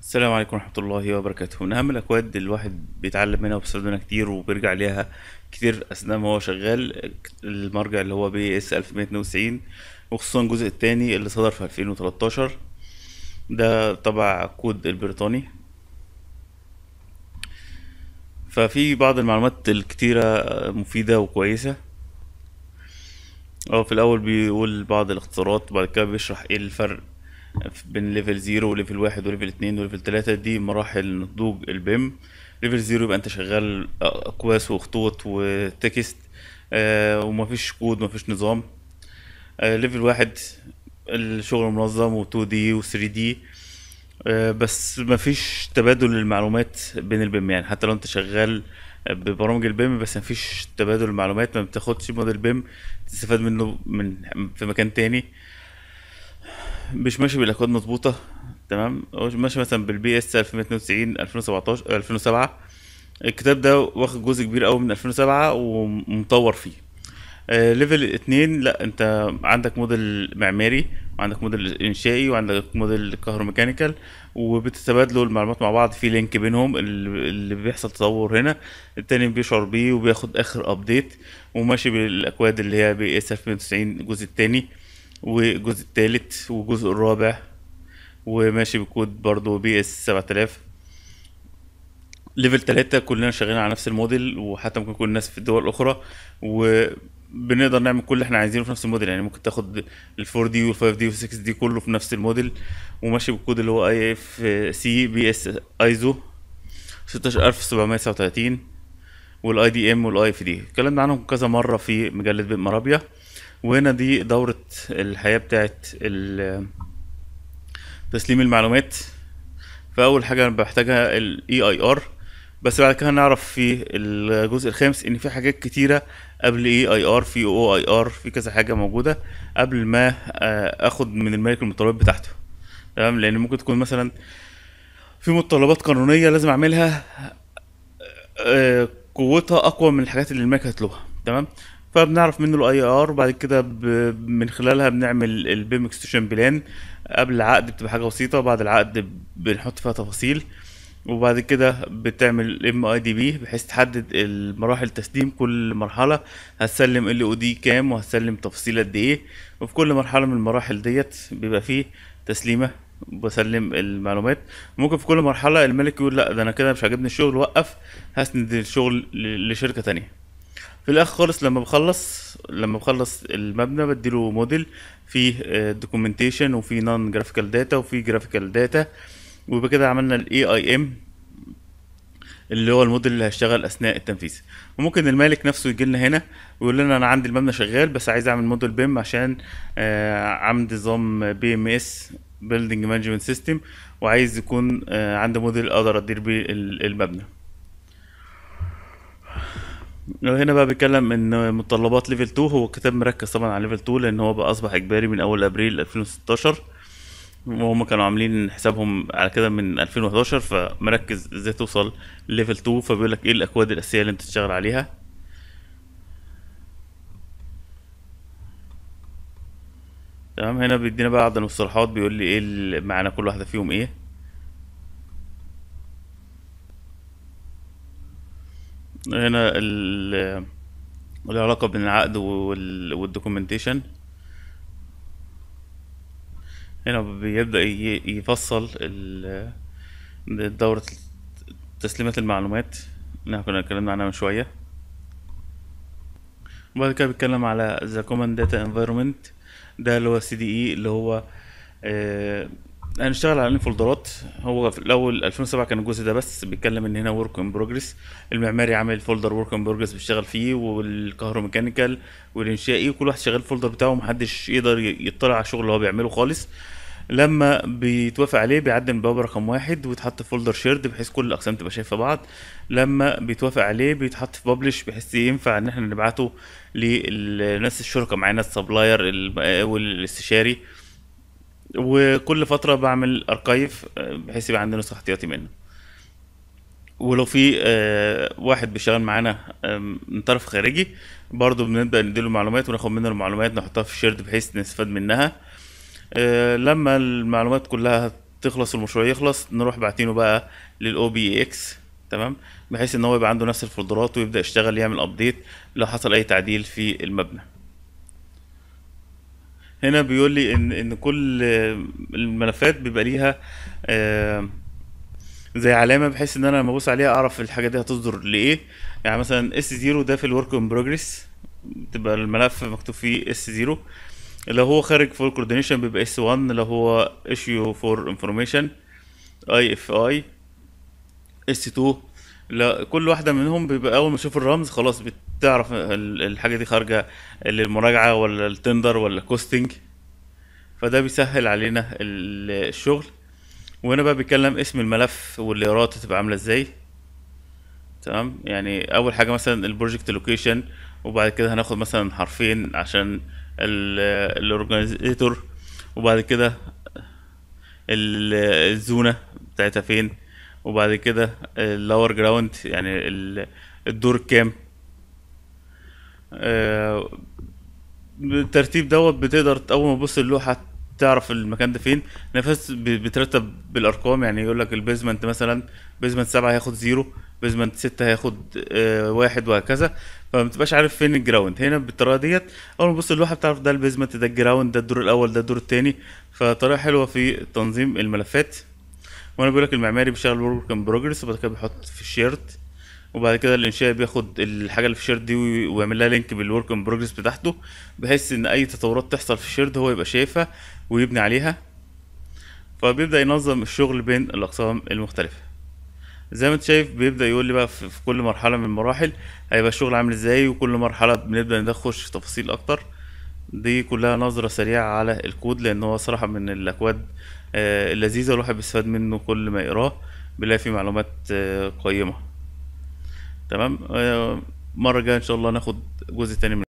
السلام عليكم ورحمة الله وبركاته من أهم الأكواد اللي الواحد بيتعلم منها وبيستفاد منها كتير وبيرجع ليها كتير أثناء ما هو شغال المرجع اللي هو بي اس 1192 وخصوصا الجزء التاني اللي صدر في 2013 ده تبع كود البريطاني ففي بعض المعلومات الكتيرة مفيدة وكويسة أو اه، في الأول بيقول بعض الاختصارات وبعد كده بيشرح ايه الفرق بين ليفل 0 وليفل 1 وليفل 2 وليفل 3 دي مراحل نضوج البيم ليفل 0 يبقى انت شغال آه، اقواس وخطوط وتكست آه، ومفيش كود مفيش نظام ليفل آه، 1 الشغل منظم و2 دي و3 دي بس مفيش تبادل للمعلومات بين البيم يعني حتى لو انت شغال ببرامج البيم بس مفيش تبادل المعلومات ما بتاخدش موديل بيم تستفاد منه من في مكان تاني آه مش ماشي بالاكواد مظبوطه تمام ماشي مثلا بالبي اس 2092 2017 2007 الكتاب ده واخد جزء كبير قوي من 2007 ومطور فيه آه ليفل اتنين لا انت عندك موديل معماري وعندك موديل انشائي وعندك موديل كهروميكانيكال وبتتبادلوا المعلومات مع بعض في لينك بينهم اللي بيحصل تطور هنا التاني بيشعر بيه وبياخد اخر ابديت وماشي بالاكواد اللي هي بي اس 2090 الجزء التاني والجزء الثالث والجزء الرابع وماشي بكود برضو بي اس 7000 ليفل 3 كلنا شغالين على نفس الموديل وحتى ممكن يكون الناس في الدول الاخرى وبنقدر نعمل كل اللي احنا عايزينه في نفس الموديل يعني ممكن تاخد ال4 دي وال5 دي وال6 دي كله في نفس الموديل وماشي بالكود اللي هو اي اف سي بي اس ايزو 16737 والاي دي ام والاي اف دي اتكلمنا عنهم كذا مره في مجله بيت مرابيا وهنا دي دورة الحياة بتاعت تسليم المعلومات فأول حاجة بحتاجها الـ EIR بس بعد كده هنعرف في الجزء الخامس ان في حاجات كتيره قبل اي اي ار في او اي ار في كذا حاجه موجوده قبل ما آه، اخد من الملك المتطلبات بتاعته تمام لان ممكن تكون مثلا في متطلبات قانونيه لازم اعملها آه، آه، قوتها اقوى من الحاجات اللي الملك هيطلبها تمام فبنعرف منه الاي ار وبعد كده من خلالها بنعمل البيم اكستشن بلان قبل العقد بتبقى حاجه بسيطه وبعد العقد بنحط فيها تفاصيل وبعد كده بتعمل ام اي دي بي بحيث تحدد المراحل تسليم كل مرحله هتسلم ال او دي كام وهتسلم تفاصيل قد ايه وفي كل مرحله من المراحل ديت بيبقى فيه تسليمه بسلم المعلومات ممكن في كل مرحله الملك يقول لا ده انا كده مش عاجبني الشغل وقف هسند الشغل لشركه تانية في الاخر خالص لما بخلص لما بخلص المبنى بديله موديل فيه دوكيومنتيشن آه، وفيه نون جرافيكال داتا وفيه جرافيكال داتا وبكده عملنا الاي اي ام اللي هو الموديل اللي هيشتغل اثناء التنفيذ وممكن المالك نفسه يجي لنا هنا ويقول لنا انا عندي المبنى شغال بس عايز اعمل موديل بيم عشان آه، عندي نظام بي ام اس بيلدينج مانجمنت سيستم وعايز يكون آه، عندي موديل اقدر ادير بيه المبنى لو هنا بقى بيتكلم ان متطلبات ليفل 2 هو كتاب مركز طبعا على ليفل 2 لان هو بقى اصبح اجباري من اول ابريل 2016 وهم كانوا عاملين حسابهم على كده من 2011 فمركز ازاي توصل ليفل 2 فبيقول لك ايه الاكواد الاساسيه اللي انت تشتغل عليها تمام هنا بيدينا بقى بعض المصطلحات بيقول لي ايه معنى كل واحده فيهم ايه هنا العلاقة بين العقد والدوكيومنتيشن هنا بيبدأ يفصل دورة تسليمات المعلومات اللي كنا اتكلمنا عنها من شوية وبعد كده بيتكلم على ذا كومن داتا انفايرمنت ده اللي هو سي دي اي اللي هو آه، هنشتغل على فولدرات هو في الاول 2007 كان الجزء ده بس بيتكلم ان هنا ورك ان بروجريس المعماري عامل فولدر ورك ان بروجريس بيشتغل فيه والكهروميكانيكال والانشائي وكل واحد شغال الفولدر بتاعه محدش يقدر يطلع على الشغل اللي هو بيعمله خالص لما بيتوافق عليه بيعدي الباب رقم واحد ويتحط في فولدر شيرد بحيث كل الاقسام تبقى شايفه بعض لما بيتوافق عليه بيتحط في بابلش بحيث ينفع ان احنا نبعته للناس الشركاء معانا السبلاير والاستشاري وكل فتره بعمل اركايف بحيث يبقى عندي نسخه احتياطي منه ولو في آه، واحد بيشتغل معانا من طرف خارجي برضه بنبدا نديله معلومات وناخد منه المعلومات نحطها في الشيرد بحيث نستفاد منها آه، لما المعلومات كلها تخلص والمشروع يخلص نروح باعتينه بقى للاو بي اكس تمام بحيث ان هو يبقى عنده نفس الفولدرات ويبدا يشتغل يعمل ابديت لو حصل اي تعديل في المبنى هنا بيقول لي ان ان كل الملفات بيبقى ليها آه، زي علامه بحيث ان انا لما ابص عليها اعرف الحاجه دي هتصدر لايه يعني مثلا اس 0 ده في الورك ان بروجريس تبقى الملف مكتوب فيه اس 0 لو هو خارج فور كوردينيشن بيبقى اس 1 لو هو ايشيو فور انفورميشن اي اف اي اس 2 لا كل واحده منهم بيبقى اول ما تشوف الرمز خلاص بتعرف الحاجه دي خارجه للمراجعه ولا التندر ولا كوستنج فده بيسهل علينا الشغل وهنا بقى بيتكلم اسم الملف والليرات هتبقى عامله ازاي تمام يعني اول حاجه مثلا البروجكت لوكيشن وبعد كده هناخد مثلا حرفين عشان الاورجنايزيتور وبعد كده الزونه بتاعتها فين وبعد كده اللور جراوند يعني الدور الكام بالترتيب آه، دوت بتقدر اول ما تبص اللوحه تعرف المكان ده فين نفس بترتب بالارقام يعني يقول لك البيزمنت مثلا بيزمنت سبعة هياخد زيرو بيزمنت ستة هياخد آه، واحد وهكذا فما بتبقاش عارف فين الجراوند هنا بالطريقه ديت اول ما تبص اللوحه بتعرف ده البيزمنت ده الجراوند ده الدور الاول ده الدور التاني فطريقه حلوه في تنظيم الملفات وانا بقول لك المعماري بيشتغل ورك ان بروجرس وبعد كده بيحط في الشيرت وبعد كده الانشاء بياخد الحاجه اللي في الشيرت دي ويعمل لها لينك بالورك ان بروجرس بتاعته بحيث ان اي تطورات تحصل في الشيرت هو يبقى شايفها ويبني عليها فبيبدا ينظم الشغل بين الاقسام المختلفه زي ما انت شايف بيبدا يقول لي بقى في كل مرحله من المراحل هيبقى الشغل عامل ازاي وكل مرحله بنبدا ندخل في تفاصيل اكتر دي كلها نظرة سريعة على الكود لأن هو صراحة من الأكواد آه، لذيذة الواحد بيستفاد منه كل ما يقراه بيلاقي فيه معلومات آه، قيمة تمام آه، مرة جاية ان شاء الله ناخد جزء تاني من